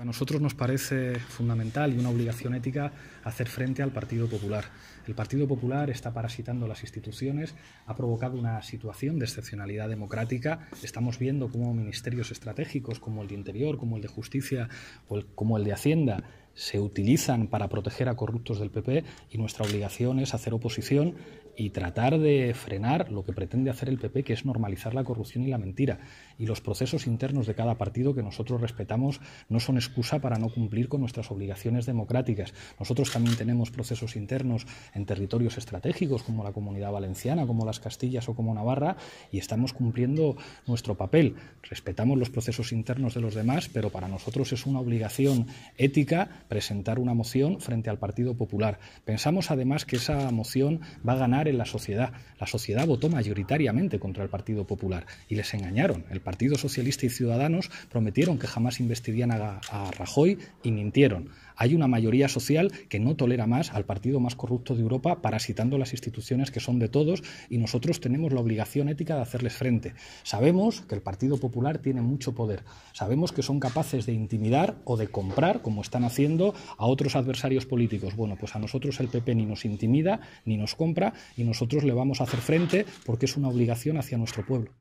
A nosotros nos parece fundamental y una obligación ética hacer frente al Partido Popular. El Partido Popular está parasitando las instituciones, ha provocado una situación de excepcionalidad democrática. Estamos viendo cómo ministerios estratégicos como el de Interior, como el de Justicia o como el de Hacienda se utilizan para proteger a corruptos del PP y nuestra obligación es hacer oposición y tratar de frenar lo que pretende hacer el PP, que es normalizar la corrupción y la mentira. Y los procesos internos de cada partido que nosotros respetamos no son excusa para no cumplir con nuestras obligaciones democráticas. Nosotros también tenemos procesos internos en territorios estratégicos como la Comunidad Valenciana, como las Castillas o como Navarra, y estamos cumpliendo nuestro papel. Respetamos los procesos internos de los demás, pero para nosotros es una obligación ética presentar una moción frente al Partido Popular. Pensamos además que esa moción va a ganar la sociedad. La sociedad votó mayoritariamente contra el Partido Popular y les engañaron. El Partido Socialista y Ciudadanos prometieron que jamás investirían a, a Rajoy y mintieron. Hay una mayoría social que no tolera más al partido más corrupto de Europa parasitando las instituciones que son de todos y nosotros tenemos la obligación ética de hacerles frente. Sabemos que el Partido Popular tiene mucho poder. Sabemos que son capaces de intimidar o de comprar, como están haciendo, a otros adversarios políticos. Bueno, pues a nosotros el PP ni nos intimida ni nos compra y nosotros le vamos a hacer frente porque es una obligación hacia nuestro pueblo.